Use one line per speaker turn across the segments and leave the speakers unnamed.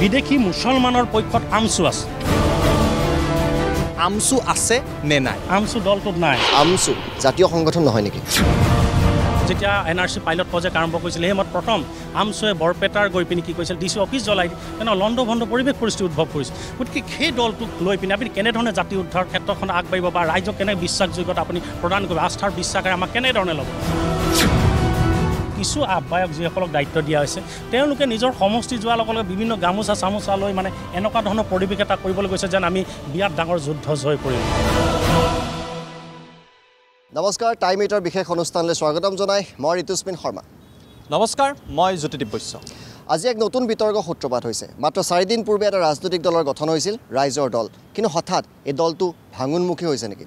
বিদেশী মুছলমানৰ পক্ষত আমচু আছে আমচু আছে
নে নাই আমচু দলটোত নাই আমচু জাতীয় সংগঠন নহয় নেকি
যেতিয়া
N R C pilot project আৰম্ভ কৰিছিল সেই সময়ত প্ৰথম আমচুৱে বৰপেটাৰ গৈ পিনি কি কৰিছিল ডি চি অফিচ জ্বলাই তেনে লণ্ড ভণ্ড পৰিৱেশ পৰিস্থিতি উদ্ভৱ কৰিছিল গতিকে সেই দলটোক লৈ পিনি আপুনি কেনেধৰণে জাতি উদ্ধাৰৰ ক্ষেত্ৰখন আগবাঢ়িব বা ৰাইজক কেনে বিশ্বাসযোগ্যতা আপুনি প্ৰদান কৰিব আস্থাৰ বিশ্বাসেৰে আমাক কেনেধৰণে ল'ব কিছু আহ্বায়ক যিসকলক দায়িত্ব দিয়া হৈছে তেওঁলোকে নিজৰ সমষ্টি যোৱাৰ লগে লগে বিভিন্ন গামোচা চামোচা লৈ মানে এনেকুৱা ধৰণৰ পৰিৱেশ এটা কৰিবলৈ গৈছে যেন আমি বিৰাট ডাঙৰ যুদ্ধ জয় কৰিম
নমস্কাৰ টাইম এইটৰ বিশেষ অনুষ্ঠানলৈ স্বাগতম জনাই মই ঋতুস্মিন শৰ্মা নমস্কাৰ মই জ্যোতিদীপ বৈশ্য আজি এক নতুন বিতৰ্ক সূত্ৰপাত হৈছে মাত্ৰ চাৰিদিন পূৰ্বে এটা ৰাজনৈতিক দলৰ গঠন হৈছিল ৰাইজৰ দল কিন্তু হঠাৎ এই দলটো ভাঙোনমুখী হৈছে নেকি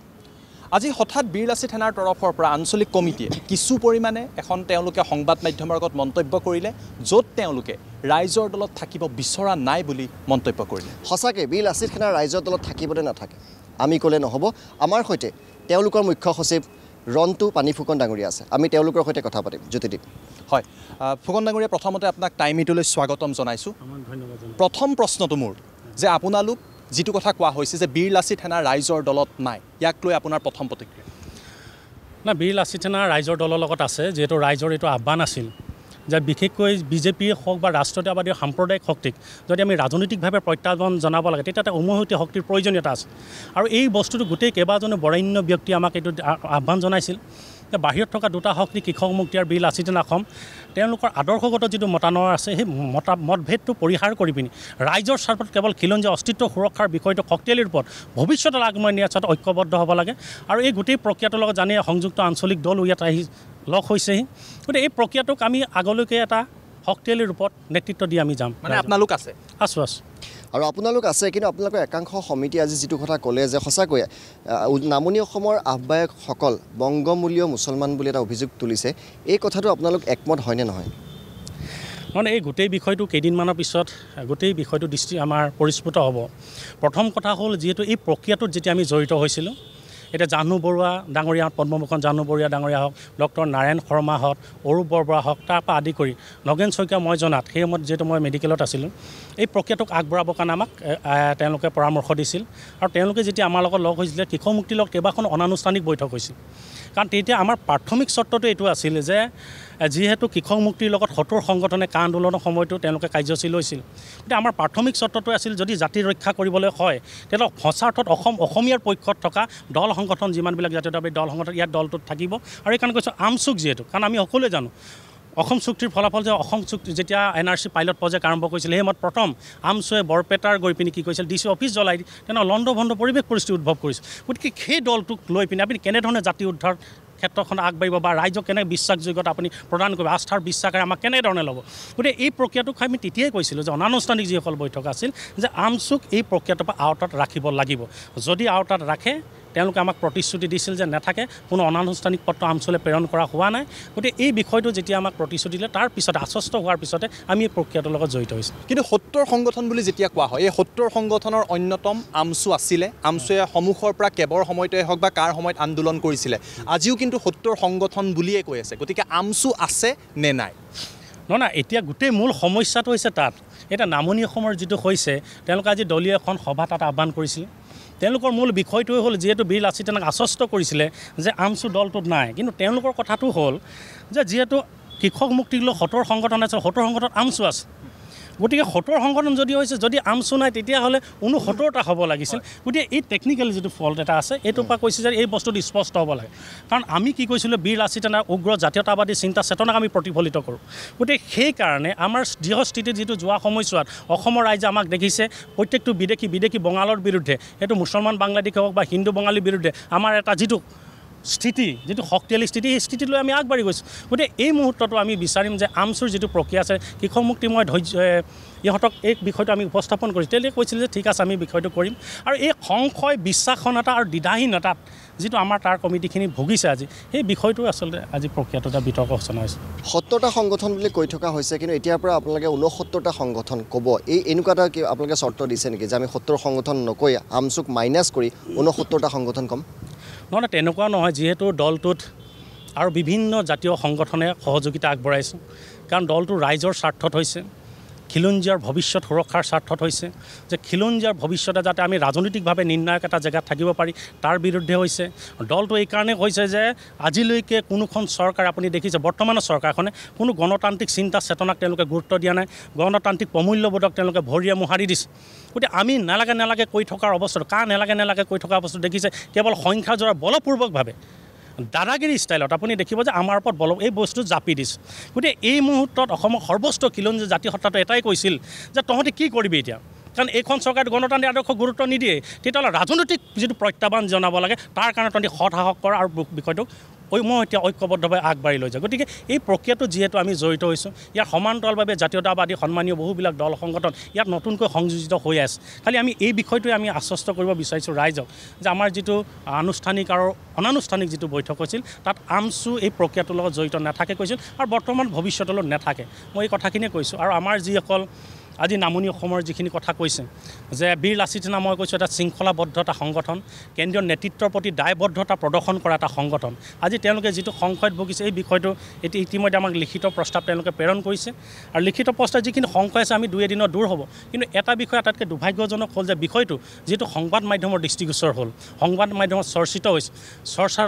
আজি হঠাৎ বীৰলাচি থানাৰ তৰফৰ পৰা আঞ্চলিক কমিটিয়ে কিছু পৰিমাণে এখন তেওঁলোকে সংবাদ মাধ্যমৰ আগত মন্তব্য কৰিলে য'ত তেওঁলোকে ৰাইজৰ দলত থাকিব বিচৰা
নাই বুলি মন্তব্য কৰিলে সঁচাকৈ বীৰলাচি থানা ৰাইজৰ দলত থাকিবনে নাথাকে আমি ক'লে নহ'ব আমাৰ সৈতে তেওঁলোকৰ মুখ্য সচিব ৰণটো পানী ফুকন ডাঙৰীয়া আছে আমি তেওঁলোকৰ সৈতে কথা পাতিম জ্যোতিদীপ
হয় ফুকন ডাঙৰীয়া প্ৰথমতে আপোনাক টাইমিটোলৈ স্বাগতম জনাইছোঁ প্ৰথম প্ৰশ্নটো মোৰ যে আপোনালোক যিটো কথা কোৱা হৈছে যে বীৰ লাচিত সেনা ৰাইজৰ দলত নাই ইয়াক লৈ আপোনাৰ প্ৰথম প্ৰতিক্ৰিয়া
নাই বীৰ লাচিত সেনা ৰাইজৰ দলৰ লগত আছে যিহেতু ৰাইজৰ এইটো আহ্বান আছিল যে বিশেষকৈ বিজেপিয়ে হওক বা ৰাষ্ট্ৰীয়তাবাদী সাম্প্ৰদায়িক শক্তিক যদি আমি ৰাজনৈতিকভাৱে প্ৰত্যাহ্বান জনাব লাগে তেতিয়া এটা উমৈহতীয়া শক্তিৰ প্ৰয়োজনীয়তা আছে আৰু এই বস্তুটো গোটেই কেইবাজনো বৰেণ্য ব্যক্তি আমাক এইটো আহ্বান জনাইছিল বাহিৰত থকা দুটা শক্তি কৃষক মুক্তিয়াৰ বিল আছে যেন অসম তেওঁলোকৰ আদৰ্শগত যিটো মতানৰ আছে সেই মতা মতভেদটো পৰিহাৰ কৰি পিনি ৰাইজৰ স্বাৰ্থত কেৱল খিলঞ্জীয়া অস্তিত্ব সুৰক্ষাৰ বিষয়টো শক্তিশালীৰ ওপৰত ভৱিষ্যতলৈ আগবঢ়াই নিয়াৰ স্বাৰ্থত ঐক্যবদ্ধ হ'ব লাগে আৰু এই গোটেই প্ৰক্ৰিয়াটোৰ লগত জানি সংযুক্ত আঞ্চলিক দলো ইয়াত আহি লগ হৈছেহি গতিকে এই প্ৰক্ৰিয়াটোক আমি আগলৈকে এটা শক্তিশালী ৰূপত নেতৃত্ব দি আমি যাম মানে আপোনালোক আছে
আছোঁ আছোঁ আৰু আপোনালোক আছে কিন্তু আপোনালোকৰ একাংশ সমিতি আজি যিটো কথা ক'লে যে সঁচাকৈয়ে নামনি অসমৰ আহ্বায়কসকল বংগমূলীয় মুছলমান বুলি এটা অভিযোগ তুলিছে এই কথাটো আপোনালোক একমত হয়নে নহয়
মানে এই গোটেই বিষয়টো কেইদিনমানৰ পিছত গোটেই বিষয়টো দৃষ্টি আমাৰ পৰিস্ফুট হ'ব প্ৰথম কথা হ'ল যিহেতু এই প্ৰক্ৰিয়াটোত যেতিয়া আমি জড়িত হৈছিলোঁ এতিয়া জাহ্নু বৰুৱা ডাঙৰীয়া পদ্মভূষণ জাহ্নু বৰুৱা ডাঙৰীয়া হওক ডক্টৰ নাৰায়ণ শৰ্মা হওক অৰূপ বৰবৰা হওক তাৰপৰা আদি কৰি নগেন শইকীয়া মই জনাত সেই সময়ত যিহেতু মই মেডিকেলত আছিলোঁ এই প্ৰক্ৰিয়াটোক আগবঢ়াবৰ কাৰণে আমাক তেওঁলোকে পৰামৰ্শ দিছিল আৰু তেওঁলোকে যেতিয়া আমাৰ লগত লগ হৈছিলে কৃষকমুক্তিৰ লগত কেইবাখনো অনানুষ্ঠানিক বৈঠক হৈছিল কাৰণ তেতিয়া আমাৰ প্ৰাথমিক চৰ্তটো এইটো আছিল যে যিহেতু কৃষক মুক্তিৰ লগত সত্তৰ সংগঠনে কা আন্দোলনৰ সময়তো তেওঁলোকে কাৰ্যসূচী লৈছিল গতিকে আমাৰ প্ৰাথমিক চৰ্তটো আছিল যদি জাতি ৰক্ষা কৰিবলৈ হয় তেওঁলোক সঁচাৰ্থত অসম অসমীয়াৰ পক্ষত থকা দল সংগঠন যিমানবিলাক জাতীয়তাবাদী দল সংগঠন ইয়াৰ দলটোত থাকিব আৰু এইকাৰণে কৈছোঁ আমচুক যিহেতু কাৰণ আমি সকলোৱে জানো অসম চুক্তিৰ ফলাফল যে অসম চুক্তি যেতিয়া N R C pilot project আৰম্ভ কৰিছিল সেই সময়ত প্ৰথম আমচুৱে বৰপেটাৰ গৈ পিনি কি কৰিছিল ডি চি অফিচ জ্বলাই দি লণ্ড ভণ্ড পৰিৱেশ পৰিস্থিতি উদ্ভৱ কৰিছিল গতিকে সেই দলটোক লৈ পিনি আপুনি কেনেধৰণে জাতি উদ্ধাৰ ক্ষেত্ৰখন আগবাঢ়িব বা ৰাইজক কেনেকৈ বিশ্বাসযোগ্যতা আপুনি প্ৰদান কৰিব আস্থাৰ বিশ্বাসেৰে আমাক কেনেধৰণে ল'ব গতিকে এই প্ৰক্ৰিয়াটোক আমি তেতিয়াই কৈছিলোঁ যে অনানুষ্ঠানিক যিসকল বৈঠক আছিল যে আমচুক এই প্ৰক্ৰিয়াটোৰ পৰা আওতাত ৰাখিব লাগিব যদি আওতাত ৰাখে তেওঁলোকে আমাক প্ৰতিশ্ৰুতি দিছিল যে নাথাকে কোনো অনানুষ্ঠানিক পত্ৰ আমচলৈ প্ৰেৰণ কৰা হোৱা নাই গতিকে এই
বিষয়টো যেতিয়া আমাক প্ৰতিশ্ৰুতি দিলে তাৰপিছত আশ্বস্ত হোৱাৰ পিছতে আমি এই প্ৰক্ৰিয়াটোৰ লগত জড়িত হৈছোঁ কিন্তু সত্তৰ সংগঠন বুলি যেতিয়া কোৱা হয় এই সত্তৰ সংগঠনৰ অন্যতম আমচু আছিলে আমচুৱে সমুখৰ পৰা কেবৰ সময়তে হওক বা কাৰ সময়ত আন্দোলন কৰিছিলে আজিও কিন্তু সত্তৰ সংগঠন বুলিয়েই কৈ আছে গতিকে আমচু আছে নে নাই নহয় এতিয়া গোটেই মূল সমস্যাটো হৈছে তাত এতিয়া নামনি
অসমৰ যিটো হৈছে তেওঁলোকে আজি দলীয় এখন সভা তাত আহ্বান কৰিছিল তেওঁলোকৰ মূল বিষয়টোৱে হ'ল যিহেতু বীৰ লাচিত তেনেকৈ আশ্বস্ত কৰিছিলে যে আমচু দলটোত নাই কিন্তু তেওঁলোকৰ কথাটো হ'ল যে যিহেতু কৃষক মুক্তি মুক্তিগুলো সতৰ সংগঠন আছে সতৰ সংগঠনত আমচু আছে গতিকে সতৰ সংগঠন যদি হৈছে যদি আম চুনাই তেতিয়াহ'লে কোনো সত্তৰটা হ'ব লাগিছিল গতিকে এই টেকনিকেল যিটো ফল্ট এটা আছে এইটোৰ পৰা কৈছে যে এই বস্তুটো স্পষ্ট হ'ব লাগে কাৰণ আমি কি কৈছিলোঁ বীৰ লাচিত নাই উগ্ৰ জাতীয়তাবাদী চিন্তা চেতনাক আমি প্ৰতিফলিত কৰোঁ গতিকে সেইকাৰণে আমাৰ দৃঢ় যিটো যোৱা সময়ছোৱাত অসমৰ ৰাইজে আমাক দেখিছে প্ৰত্যেকটো বিদেশী বিদেশী বঙালৰ বিৰুদ্ধে সেইটো মুছলমান বাংলাদেশী হওক বা হিন্দু বঙালীৰ বিৰুদ্ধে আমাৰ এটা যিটো স্থিতি যিটো শক্তিশালী স্থিতি সেই স্থিতিলৈ আমি আগবাঢ়ি গৈছোঁ গতিকে এই মুহূৰ্ততো আমি বিচাৰিম যে আমচোৰ যিটো প্ৰক্ৰিয়া আছে কৃষকমুক্তি মই ধৈৰ্য ইহঁতক এই বিষয়টো আমি উপস্থাপন কৰিছোঁ তেওঁলোকে কৈছিল যে ঠিক আছে আমি বিষয়টো কৰিম আৰু এই সংশয় বিশ্বাসনতা আৰু দ্বিধাহীনতাত যিটো আমাৰ তাৰ কমিটিখিনি ভুগিছে আজি সেই বিষয়টো আচলতে আজি প্ৰক্ৰিয়াটো এটা বিতৰ্ক সূচনা
হৈছে সত্তৰটা সংগঠন বুলি কৈ থকা হৈছে কিন্তু এতিয়াৰ পৰা আপোনালোকে ঊনসত্তৰটা সংগঠন ক'ব এই এনেকুৱা এটা আপোনালোকে চৰ্ত দিছে নেকি যে আমি সত্তৰ সংগঠন নকৈ আমচুক মাইনাছ কৰি ঊনসত্তৰটা সংগঠন ক'ম
নহ'লে তেনেকুৱা নহয় যিহেতু দলটোত আৰু বিভিন্ন জাতীয় সংগঠনে সহযোগিতা আগবঢ়াইছোঁ কাৰণ দলটো ৰাইজৰ স্বাৰ্থত হৈছে খিলঞ্জীয়াৰ ভৱিষ্যত সুৰক্ষাৰ স্বাৰ্থত হৈছে যে খিলঞ্জীয়াৰ ভৱিষ্যতে যাতে আমি ৰাজনৈতিকভাৱে নিৰ্ণায়ক এটা জেগাত থাকিব পাৰি তাৰ বিৰুদ্ধে হৈছে দলটো এইকাৰণে কৈছে যে আজিলৈকে কোনোখন চৰকাৰে আপুনি দেখিছে বৰ্তমানৰ চৰকাৰখনে কোনো গণতান্ত্ৰিক চিন্তা চেতনাক তেওঁলোকে গুৰুত্ব দিয়া নাই গণতান্ত্ৰিক প্ৰমূল্যবোধক তেওঁলোকে ভৰিয়ে মোহাৰি দিছে গতিকে আমি নালাগে নালাগে কৈ থকাৰ অৱস্থাত কাৰ নালাগে নালাগে কৈ থকা অৱস্থাত দেখিছে কেৱল সংখ্যাযোৰা বলপূৰ্বকভাৱে দাদাগিৰি ষ্টাইলত আপুনি দেখিব যে আমাৰ ওপৰত বল এই বস্তু জাপি দিছে গতিকে এই মুহূৰ্তত অসমক সৰ্বোচ্চ কিলঞ্জী জাতি সত্তাটো এটাই কৈছিল যে তহঁতি কি কৰিবি এতিয়া কাৰণ এইখন চৰকাৰে গণতান্ত্ৰিক আদৰ্শ গুৰুত্ব নিদিয়ে তেতিয়াহ'লে ৰাজনৈতিক যিটো প্ৰত্যাহ্বান জনাব লাগে তাৰ কাৰণে তহঁতি সৎ সাহস কৰ আৰু বিষয়টোক মই এতিয়া ঐক্যবদ্ধভাৱে আগবাঢ়ি লৈ যায় গতিকে এই প্ৰক্ৰিয়াটো যিহেতু আমি জড়িত হৈছোঁ ইয়াৰ সমান্তৰালভাৱে জাতীয়তাবাদী সন্মানীয় বহুবিলাক দল সংগঠন ইয়াত নতুনকৈ সংযোজিত হৈ আছে খালি আমি এই বিষয়টোৱে আমি আশ্বস্ত কৰিব বিচাৰিছোঁ ৰাইজক যে আমাৰ যিটো আনুষ্ঠানিক আৰু অনানুষ্ঠানিক যিটো বৈঠক হৈছিল তাত আমচু এই প্ৰক্ৰিয়াটোৰ লগত জড়িত নাথাকে কৈছিল আৰু বৰ্তমান ভৱিষ্যতলৈ নাথাকে মই এই কথাখিনিয়ে কৈছোঁ আৰু আমাৰ যিসকল আজি নামনি অসমৰ যিখিনি কথা কৈছে যে বীৰ লাচিত নামৰ কৈছোঁ এটা শৃংখলাবদ্ধতা সংগঠন কেন্দ্ৰীয় নেতৃত্বৰ প্ৰতি দায়বদ্ধতা প্ৰদৰ্শন কৰা এটা সংগঠন আজি তেওঁলোকে যিটো সংশয়ত ভুগিছে এই বিষয়টো এটি ইতিমধ্যে আমাক লিখিত প্ৰস্তাৱ তেওঁলোকে প্ৰেৰণ কৰিছে আৰু লিখিত প্ৰস্তাৱ যিখিনি সংশয় আছে আমি দুই এদিনৰ দূৰ হ'ব কিন্তু এটা বিষয় আটাইতকৈ দুৰ্ভাগ্যজনক হ'ল যে বিষয়টো যিটো সংবাদ মাধ্যমৰ দৃষ্টিগোচৰ হ'ল সংবাদ মাধ্যমত চৰ্চিত হৈছে চৰ্চা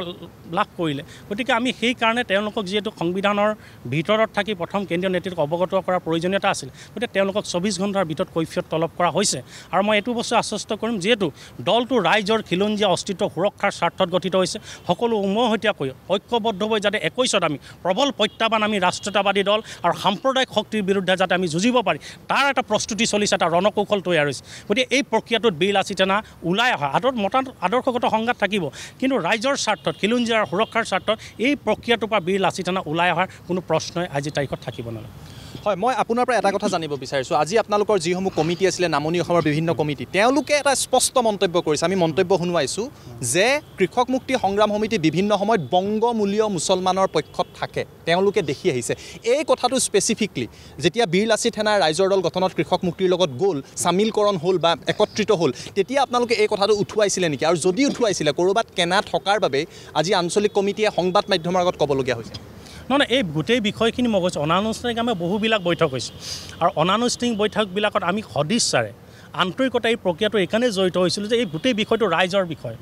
লাভ কৰিলে গতিকে আমি সেইকাৰণে তেওঁলোকক যিহেতু সংবিধানৰ ভিতৰত থাকি প্ৰথম কেন্দ্ৰীয় নেতৃত্বক অৱগত কৰাৰ প্ৰয়োজনীয়তা আছিল গতিকে তেওঁলোকক চৌবিছ ঘণ্টাৰ ভিতৰত কৈফিয়ত তলব কৰা হৈছে আৰু মই এইটো বস্তু আশ্বস্ত কৰিম যিহেতু দলটো ৰাইজৰ খিলঞ্জীয়া অস্তিত্ব সুৰক্ষাৰ স্বাৰ্থত গঠিত হৈছে সকলো উমৈহতীয়াকৈ ঐক্যবদ্ধ হৈ যাতে একৈছত আমি প্ৰবল প্ৰত্যাহ্বান আমি ৰাষ্ট্ৰীয়তাবাদী দল আৰু সাম্প্ৰদায়িক শক্তিৰ বিৰুদ্ধে যাতে আমি যুঁজিব পাৰি তাৰ এটা প্ৰস্তুতি চলিছে এটা ৰণকৌশল তৈয়াৰ হৈছে গতিকে এই প্ৰক্ৰিয়াটোত বিল আচিতেনা ওলাই অহা হাতত মতা আদৰ্শগত সংঘাত থাকিব কিন্তু ৰাইজৰ স্বাৰ্থত খিলঞ্জীয়াৰ সুৰক্ষাৰ স্বাৰ্থত এই প্ৰক্ৰিয়াটোৰ পৰা বিল আচিতেনা ওলাই অহাৰ কোনো প্ৰশ্নই আজিৰ তাৰিখত থাকিব নালাগে
হয় মই আপোনাৰ পৰা এটা কথা জানিব বিচাৰিছোঁ আজি আপোনালোকৰ যিসমূহ কমিটি আছিলে নামনি অসমৰ বিভিন্ন কমিটি তেওঁলোকে এটা স্পষ্ট মন্তব্য কৰিছে আমি মন্তব্য শুনোৱাইছোঁ যে কৃষক মুক্তি সংগ্ৰাম সমিতি বিভিন্ন সময়ত বংগমূলীয় মুছলমানৰ পক্ষত থাকে তেওঁলোকে দেখি আহিছে এই কথাটো স্পেচিফিকলি যেতিয়া বীৰ লাচি সেনাৰ ৰাইজৰ দল গঠনত কৃষক মুক্তিৰ লগত গ'ল চামিলকৰণ হ'ল বা একত্ৰিত হ'ল তেতিয়া আপোনালোকে এই কথাটো উঠুৱাইছিলে নেকি আৰু যদি উঠুৱাইছিলে ক'ৰবাত কেনা থকাৰ বাবেই আজি আঞ্চলিক কমিটিয়ে সংবাদ মাধ্যমৰ আগত ক'বলগীয়া হৈছে
নহয় এই গোটেই বিষয়খিনি মই কৈছোঁ অনানুষ্ঠানিক আমাৰ বহুবিলাক বৈঠক হৈছোঁ আৰু অনানুষ্ঠানিক বৈঠকবিলাকত আমি সদিচ্ছাৰে আন্তৰিকতা এই প্ৰক্ৰিয়াটো এইকাৰণেই জড়িত হৈছিলোঁ যে এই গোটেই বিষয়টো ৰাইজৰ বিষয়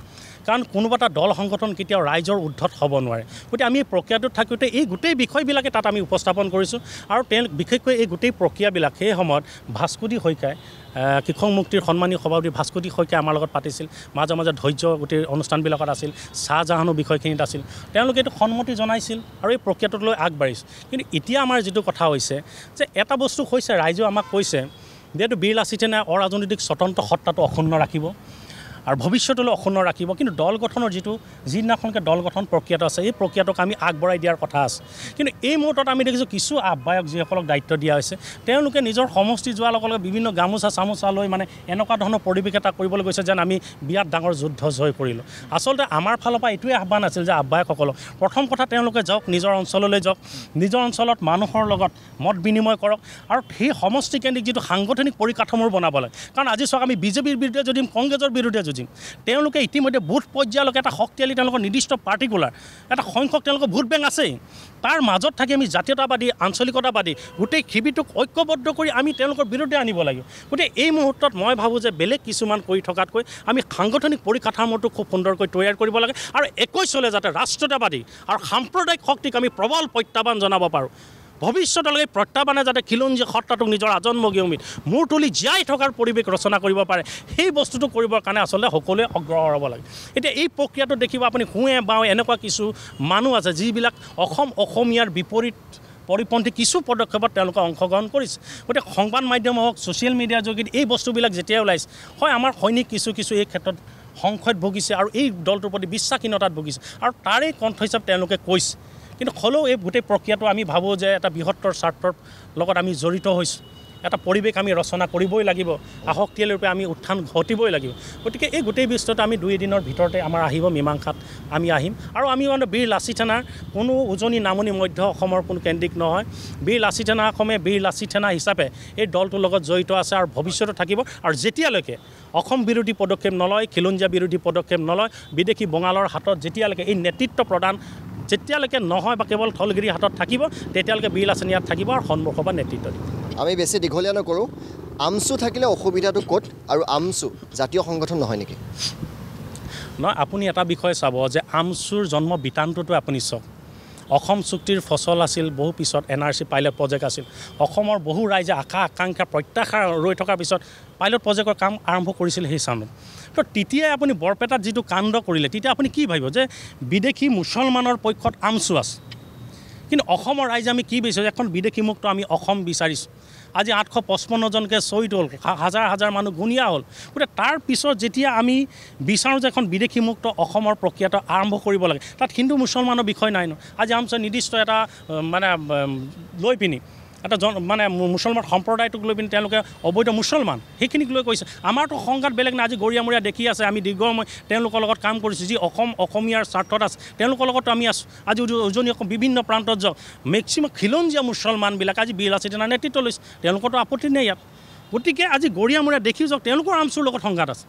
কাৰণ কোনোবা এটা দল সংগঠন কেতিয়াও ৰাইজৰ ঊৰ্ধত হ'ব নোৱাৰে গতিকে আমি এই প্ৰক্ৰিয়াটোত থাকোঁতে এই গোটেই বিষয়বিলাকে তাত আমি উপস্থাপন কৰিছোঁ আৰু তেওঁ বিশেষকৈ এই গোটেই প্ৰক্ৰিয়াবিলাক সেই সময়ত ভাস্কুটি শইকীয়াই কৃষক মুক্তিৰ সন্মানী সভাপতি ভাস্কুটি শইকীয়াই আমাৰ লগত পাতিছিল মাজে মাজে ধৈৰ্য গোটেই অনুষ্ঠানবিলাকত আছিল চাহ জাহানো বিষয়খিনিত আছিল তেওঁলোকে এইটো সন্মতি জনাইছিল আৰু এই প্ৰক্ৰিয়াটোত লৈ আগবাঢ়িছিল কিন্তু এতিয়া আমাৰ যিটো কথা হৈছে যে এটা বস্তু হৈছে ৰাইজেও আমাক কৈছে যে এইটো বিল বীৰ লাচিথেনে অৰাজনৈতিক স্বতন্ত্ৰ সত্তাটো অক্ষুণ্ণ ৰাখিব আৰু ভৱিষ্যতলৈ অক্ষুণ্ণ ৰাখিব কিন্তু দল গঠনৰ যিটো যিদিনাখনকে দল গঠন প্ৰক্ৰিয়াটো আছে এই প্ৰক্ৰিয়াটোক আমি আগবঢ়াই দিয়াৰ কথা আছে কিন্তু এই মুহূৰ্তত আমি দেখিছোঁ কিছু আহ্বায়ক যিসকলক দায়িত্ব দিয়া হৈছে তেওঁলোকে নিজৰ সমষ্টি যোৱাৰ লগে লগে বিভিন্ন গামোচা চামোচা লৈ মানে এনেকুৱা ধৰণৰ পৰিৱেশ এটা কৰিবলৈ গৈছে যেন আমি বিৰাট ডাঙৰ যুদ্ধ জয় কৰিলোঁ আচলতে আমাৰ ফালৰ পৰা এইটোৱে আহ্বান আছিল যে আহ্বায়কসকলক প্ৰথম কথা তেওঁলোকে যাওক নিজৰ অঞ্চললৈ যাওক নিজৰ অঞ্চলত মানুহৰ লগত মত বিনিময় কৰক আৰু সেই সমষ্টিকেন্দ্ৰিক যিটো সাংগঠনিক পৰিকাঠামোৰ বনাব লাগে কাৰণ আজি চাওক আমি বিজেপিৰ বিৰুদ্ধে যদি কংগ্ৰেছৰ বিৰুদ্ধে যদি যুঁজিম তেওঁলোকে ইতিমধ্যে বুথ পৰ্যায়লৈকে এটা শক্তিশালী তেওঁলোকৰ নিৰ্দিষ্ট পাৰ্টিকুলাৰ এটা সংখ্যক তেওঁলোকৰ ভোট বেংক আছেই তাৰ মাজত থাকি আমি জাতীয়তাবাদী আঞ্চলিকতাবাদী গোটেই শিবিৰটোক ঐক্যবদ্ধ কৰি আমি তেওঁলোকৰ বিৰুদ্ধে আনিব লাগিব গতিকে এই মুহূৰ্তত মই ভাবোঁ যে বেলেগ কিছুমান কৰি থকাতকৈ আমি সাংগঠনিক পৰিকাঠামোটো খুব সুন্দৰকৈ তৈয়াৰ কৰিব লাগে আৰু একৈছলৈ যাতে ৰাষ্ট্ৰীয়তাবাদী আৰু সাম্প্ৰদায়িক শক্তিক আমি প্ৰবল প্ৰত্যাহ্বান জনাব পাৰোঁ ভৱিষ্যতলৈ প্ৰত্যাহ্বানে যাতে খিলঞ্জী সত্ৰটোক নিজৰ আজন্মগিয়মিত মূৰ তুলি জীয়াই থকাৰ পৰিৱেশ ৰচনা কৰিব পাৰে সেই বস্তুটো কৰিবৰ কাৰণে আচলতে সকলোৱে অগ্ৰহৰ হ'ব লাগে এতিয়া এই প্ৰক্ৰিয়াটো দেখিব আপুনি শুৱে বাওঁ এনেকুৱা কিছু মানুহ আছে যিবিলাক অসম অসমীয়াৰ বিপৰীত পৰিপন্থী কিছু পদক্ষেপত তেওঁলোকে অংশগ্ৰহণ কৰিছে গতিকে সংবাদ মাধ্যম হওক ছ'চিয়েল মিডিয়াৰ যোগেদি এই বস্তুবিলাক যেতিয়া ওলাইছে হয় আমাৰ সৈনিক কিছু কিছু এই ক্ষেত্ৰত সংশয়ত ভুগিছে আৰু এই দলটোৰ প্ৰতি বিশ্বাসহীনতাত ভুগিছে আৰু তাৰেই কণ্ঠ হিচাপে তেওঁলোকে কৈছে কিন্তু হ'লেও এই গোটেই প্ৰক্ৰিয়াটো আমি ভাবোঁ যে এটা বৃহত্তৰ স্বাৰ্থৰ লগত আমি জড়িত হৈছোঁ এটা পৰিৱেশ আমি ৰচনা কৰিবই লাগিব আসক্তিয়ালৰূপে আমি উত্থান ঘটিবই লাগিব গতিকে এই গোটেই বিশ্বটো আমি দুই এদিনৰ ভিতৰতে আমাৰ আহিব মীমাংসাত আমি আহিম আৰু আমি মানে বীৰ লাচি থানাৰ কোনো উজনি নামনি মধ্য অসমৰ কোনো কেন্দ্ৰিক নহয় বীৰ লাচি থানা অসমে বীৰ লাচি থানা হিচাপে এই দলটোৰ লগত জড়িত আছে আৰু ভৱিষ্যতে থাকিব আৰু যেতিয়ালৈকে অসম বিৰোধী পদক্ষেপ নলয় খিলঞ্জীয়া বিৰোধী পদক্ষেপ নলয় বিদেশী বঙালৰ হাতত যেতিয়ালৈকে এই নেতৃত্ব প্ৰদান যেতিয়ালৈকে নহয় বা কেৱল থলগিৰি হাতত থাকিব তেতিয়ালৈকে
বিল আঁচনি ইয়াত থাকিব আৰু সন্মুখৰ পৰা নেতৃত্ব দিব আমি বেছি দীঘলীয়া নকৰোঁ আমচু থাকিলে অসুবিধাটো ক'ত আৰু আমচু জাতীয় সংগঠন নহয় নেকি
নহয় আপুনি এটা বিষয়ে চাব যে আমচুৰ জন্ম বিতানটোতো আপুনি চাওক অসম চুক্তিৰ ফচল আছিল বহু পিছত N R C pilot project আছিল অসমৰ বহু ৰাইজে আশা আকাংক্ষা প্ৰত্যাশা ৰৈ থকাৰ পিছত পাইলট প্ৰজেক্টৰ কাম আৰম্ভ কৰিছিল সেই চামে তো তেতিয়াই আপুনি বৰপেটাত যিটো কাণ্ড কৰিলে তেতিয়া আপুনি কি ভাবিব যে বিদেশী মুছলমানৰ পক্ষত আমচু আছে কিন্তু অসমৰ ৰাইজে আমি কি বিচাৰিছোঁ এখন বিদেশী মুক্ত আমি অসম বিচাৰিছোঁ আজি আঠশ পঁচপন্নজনকে শ্বহীদ হ'ল হাজাৰ হাজাৰ মানুহ গুণীয়া হ'ল গতিকে তাৰ পিছত যেতিয়া আমি বিচাৰোঁ যে এখন বিদেশীমুক্ত অসমৰ প্ৰক্ৰিয়াটো আৰম্ভ কৰিব লাগে তাত হিন্দু মুছলমানৰ বিষয় নাই ন আজি আমাৰ নিৰ্দিষ্ট এটা মানে লৈ পিনি এটা জন মানে মুছলমান সম্প্ৰদায়টোক লৈ পিনি তেওঁলোকে অবৈধ মুছলমান সেইখিনিক লৈ কৈছে আমাৰতো সংঘাত বেলেগ নাই আজি গৰিয়ামৰীয়া দেখি আছে আমি দীৰ্ঘ তেওঁলোকৰ লগত কাম কৰিছোঁ যি অসম অসমীয়াৰ স্বাৰ্থত আছে তেওঁলোকৰ লগতো আমি আছোঁ আজি উজনি অসম বিভিন্ন প্ৰান্তত যাওক মেক্সিমাম খিলঞ্জীয়া মুছলমানবিলাক আজি বিল আছে তেনেকৈ নেতৃত্ব লৈছে তেওঁলোকৰতো আপত্তি নাই ইয়াত গতিকে আজি গৰিয়ামৰীয়া দেখি যাওক তেওঁলোকৰ আমচুৰ লগত সংঘাত আছে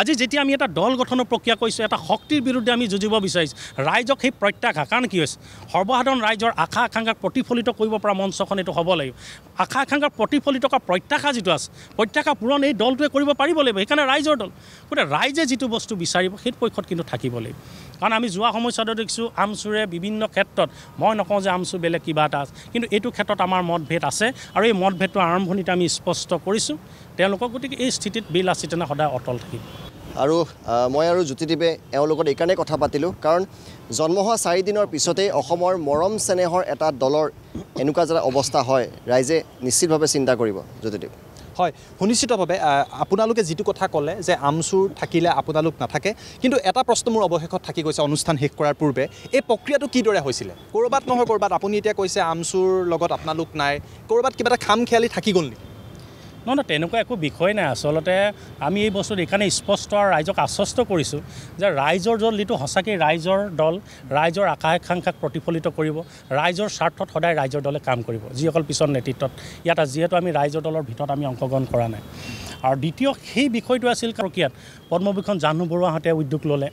আজি যেতিয়া আমি এটা দল গঠনৰ প্ৰক্ৰিয়া কৰিছোঁ এটা শক্তিৰ বিৰুদ্ধে আমি যুঁজিব বিচাৰিছোঁ ৰাইজক সেই প্ৰত্যাশা কাৰণ কি হৈছে সৰ্বসাধাৰণ ৰাইজৰ আশা আকাংক্ষাক প্ৰতিফলিত কৰিব পৰা মঞ্চখন এইটো হ'ব লাগিব আশা আকাংক্ষাক প্ৰতিফলিত কৰা প্ৰত্যাশা যিটো আছে প্ৰত্যাশা পূৰণ এই দলটোৱে কৰিব পাৰিব লাগিব সেইকাৰণে ৰাইজৰ দল গতিকে ৰাইজে যিটো বস্তু বিচাৰিব সেইটো পক্ষত কিন্তু থাকিব লাগিব কাৰণ আমি যোৱা সময়ছোৱাতো দেখিছোঁ আমচুৰে বিভিন্ন ক্ষেত্ৰত মই নকওঁ যে আমচোৰ বেলেগ কিবা এটা আছে কিন্তু এইটো ক্ষেত্ৰত আমাৰ মতভেদ আছে আৰু এই মতভেদটো আৰম্ভণিতে আমি স্পষ্ট কৰিছোঁ তেওঁলোকক গতিকে এই স্থিতিত বিল আছে তেনে সদায় অটল থাকিব
আৰু মই আৰু জ্যোতিদীপে এওঁৰ লগত এইকাৰণেই কথা পাতিলোঁ কাৰণ জন্ম হোৱা চাৰিদিনৰ পিছতেই অসমৰ মৰম চেনেহৰ এটা দলৰ এনেকুৱা যেটা অৱস্থা হয় ৰাইজে নিশ্চিতভাৱে চিন্তা কৰিব জ্যোতিদীপ
হয় সুনিশ্চিতভাৱে আপোনালোকে যিটো কথা ক'লে যে আমচুৰ থাকিলে আপোনালোক নাথাকে কিন্তু এটা প্ৰশ্ন মোৰ অৱশেষত থাকি গৈছে অনুষ্ঠান শেষ কৰাৰ পূৰ্বে এই প্ৰক্ৰিয়াটো কিদৰে হৈছিলে ক'ৰবাত নহয় ক'ৰবাত আপুনি এতিয়া কৈছে আমচুৰ লগত আপোনালোক নাই ক'ৰবাত কিবা এটা খাম খেয়ালি থাকি গ'ল নেকি নহয় তেনেকুৱা একো
বিষয় নাই আচলতে আমি এই বস্তুটো এইকাৰণে স্পষ্ট আৰু ৰাইজক আশ্বস্ত কৰিছোঁ যে ৰাইজৰ দল যিটো সঁচাকৈ ৰাইজৰ দল ৰাইজৰ আকাংক্ষাক প্ৰতিফলিত কৰিব ৰাইজৰ স্বাৰ্থত সদায় ৰাইজৰ দলে কাম কৰিব যিসকল পিছৰ নেতৃত্বত ইয়াত যিহেতু আমি ৰাইজৰ দলৰ ভিতৰত আমি অংশগ্ৰহণ কৰা নাই আৰু দ্বিতীয় সেই বিষয়টো আছিল প্ৰক্ৰিয়াত পদ্মভূষণ জাহ্নু বৰুৱাহঁতে উদ্যোগ ল'লে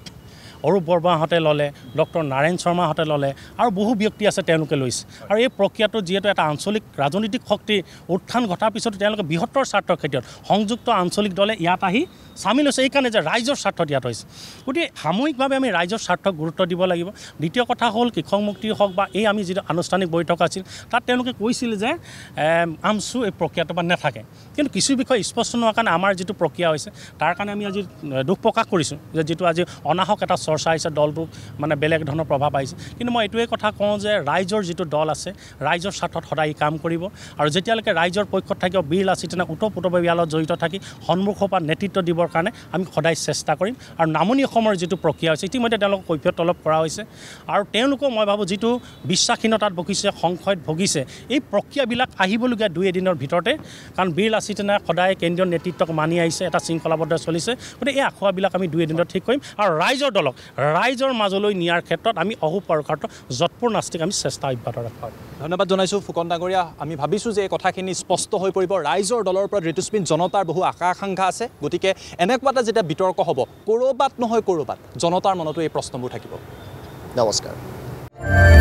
অৰূপ বৰ্মাহঁতে ল'লে ডক্টৰ নাৰায়ণ শৰ্মাহঁতে ল'লে আৰু বহু ব্যক্তি আছে তেওঁলোকে লৈছে আৰু এই প্ৰক্ৰিয়াটো যিহেতু এটা আঞ্চলিক ৰাজনৈতিক শক্তিৰ উত্থান ঘটাৰ পিছতো তেওঁলোকে বৃহত্তৰ স্বাৰ্থৰ ক্ষেত্ৰত সংযুক্ত আঞ্চলিক দলে ইয়াত আহি চামিল হৈছে এইকাৰণে যে ৰাইজৰ স্বাৰ্থত ইয়াত হৈছে গতিকে সাময়িকভাৱে আমি ৰাইজৰ স্বাৰ্থক গুৰুত্ব দিব লাগিব দ্বিতীয় কথা হ'ল কৃষক মুক্তি হওক বা এই আমি যিটো আনুষ্ঠানিক বৈঠক আছিল তাত তেওঁলোকে কৈছিল যে আমচু এই প্ৰক্ৰিয়াটো বা নাথাকে কিন্তু কিছু বিষয় স্পষ্ট নোহোৱাৰ কাৰণে আমাৰ যিটো প্ৰক্ৰিয়া হৈছে তাৰ কাৰণে আমি আজি দুখ প্ৰকাশ কৰিছোঁ যে যিটো আজি অনাহক এটা চৰ্চা হৈছে দলটোক মানে বেলেগ ধৰণৰ প্ৰভাৱ আহিছে কিন্তু মই এইটোৱে কথা কওঁ যে ৰাইজৰ যিটো দল আছে ৰাইজৰ স্বাৰ্থত সদায় কাম কৰিব আৰু যেতিয়ালৈকে ৰাইজৰ পক্ষত থাকিব বিল আছে তেনে উতপুতভাৱে ইয়ালত জড়িত থাকি সন্মুখৰ পৰা নেতৃত্ব দিবৰ কাৰণে আমি সদায় চেষ্টা কৰিম আৰু নামনি অসমৰ যিটো প্ৰক্ৰিয়া হৈছে ইতিমধ্যে তেওঁলোকক কৈফিয়ত তলব কৰা হৈছে আৰু তেওঁলোকেও মই ভাবোঁ যিটো বিশ্বাসহীনতাত ভুগিছে সংশয়ত ভুগিছে এই প্ৰক্ৰিয়াবিলাক আহিবলগীয়া দুই এদিনৰ ভিতৰতে কাৰণ বীৰ লাচিতেনা সদায় কেন্দ্ৰীয় নেতৃত্বক মানি আহিছে এটা শৃংখলাবদ্ধ চলিছে গতিকে এই আখোৱাবিলাক আমি দুই এদিনত ঠিক কৰিম আৰু ৰাইজৰ দলক
ৰাইজৰ মাজলৈ নিয়াৰ ক্ষেত্ৰত আমি অহোপাৰকাৰ্থ যৎপূৰ নাস্তিক আমি চেষ্টা অব্যাহত ৰাখোঁ ধন্যবাদ জনাইছোঁ ফুকন ডাঙৰীয়া আমি ভাবিছোঁ যে এই কথাখিনি স্পষ্ট হৈ পৰিব ৰাইজৰ দলৰ পৰা ঋতুস্মিন জনতাৰ বহু আশা আকাংক্ষা আছে গতিকে এনেকুৱা এটা যেতিয়া বিতৰ্ক হ'ব ক'ৰবাত নহয় ক'ৰবাত জনতাৰ মনতো
এই প্ৰশ্নবোৰ থাকিব নমস্কাৰ